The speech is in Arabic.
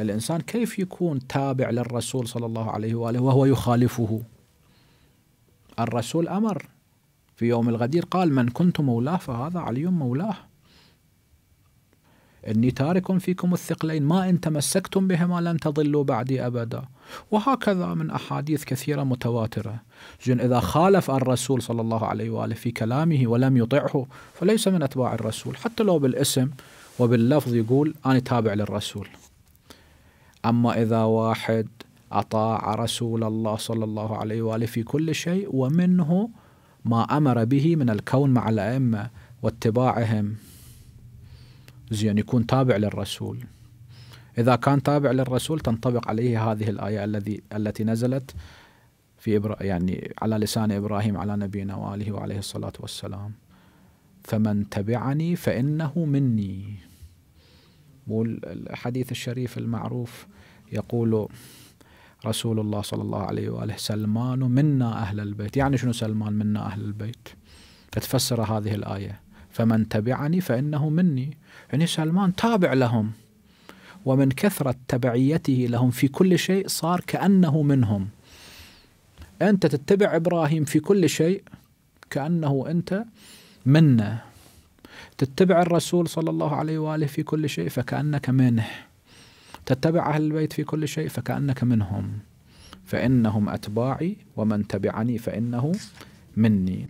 الإنسان كيف يكون تابع للرسول صلى الله عليه وآله وهو يخالفه الرسول أمر في يوم الغدير قال من كنت مولاه فهذا علي مولاه إني تارك فيكم الثقلين ما إن تمسكتم بهما لن تضلوا بعدي أبدا وهكذا من أحاديث كثيرة متواترة جن إذا خالف الرسول صلى الله عليه وآله في كلامه ولم يطعه فليس من أتباع الرسول حتى لو بالاسم وباللفظ يقول أنا تابع للرسول أما إذا واحد أطاع رسول الله صلى الله عليه وآله في كل شيء ومنه ما أمر به من الكون مع الأئمة واتباعهم زين يكون تابع للرسول إذا كان تابع للرسول تنطبق عليه هذه الآية الذي التي نزلت في إبرا يعني على لسان إبراهيم على نبينا وآله وعليه الصلاة والسلام فمن تبعني فإنه مني والحديث الشريف المعروف يقول رسول الله صلى الله عليه وآله سلمان منا أهل البيت يعني شنو سلمان منا أهل البيت تفسر هذه الآية فمن تبعني فإنه مني يعني سلمان تابع لهم ومن كثرة تبعيته لهم في كل شيء صار كأنه منهم أنت تتبع إبراهيم في كل شيء كأنه أنت منه تتبع الرسول صلى الله عليه واله في كل شيء فكانك منه تتبع اهل البيت في كل شيء فكانك منهم فانهم اتباعي ومن تبعني فانه مني